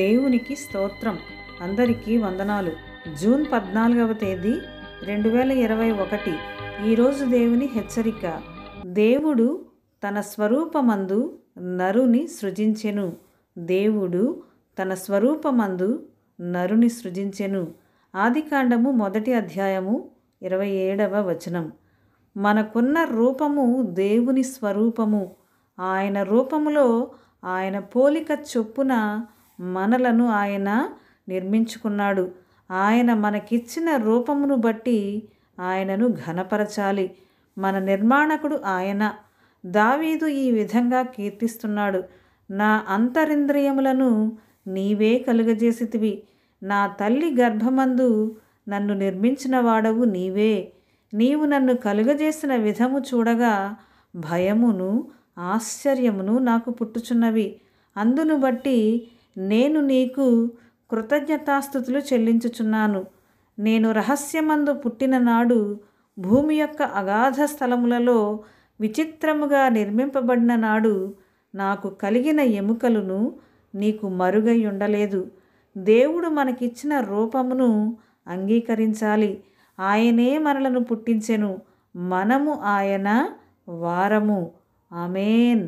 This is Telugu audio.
దేవునికి స్తోత్రం అందరికీ వందనాలు జూన్ పద్నాలుగవ తేదీ రెండు వేల ఇరవై ఒకటి ఈరోజు దేవుని హెచ్చరిక దేవుడు తన స్వరూపమందు నరుని సృజించెను దేవుడు తన స్వరూపమందు నరుని సృజించెను ఆదికాండము మొదటి అధ్యాయము ఇరవై ఏడవ వచనం మనకున్న రూపము దేవుని స్వరూపము ఆయన రూపములో ఆయన పోలిక చొప్పున మనలను ఆయన నిర్మించుకున్నాడు ఆయన మనకిచ్చిన రూపమును బట్టి ఆయనను ఘనపరచాలి మన నిర్మాణకుడు ఆయన దావీదు ఈ విధంగా కీర్తిస్తున్నాడు నా అంతరింద్రియములను నీవే కలుగజేసితివి నా తల్లి గర్భమందు నన్ను నిర్మించిన వాడవు నీవే నీవు నన్ను కలుగజేసిన విధము చూడగా భయమును ఆశ్చర్యమును నాకు పుట్టుచున్నవి అందును బట్టి నేను నీకు కృతజ్ఞతాస్థుతులు చెల్లించుచున్నాను నేను రహస్యమందు పుట్టిన నాడు భూమి యొక్క అగాధ స్థలములలో విచిత్రముగా నిర్మింపబడిన నాడు నాకు కలిగిన ఎముకలను నీకు మరుగై ఉండలేదు దేవుడు మనకిచ్చిన రూపమును అంగీకరించాలి ఆయనే మనలను పుట్టించెను మనము ఆయన వారము ఆమెన్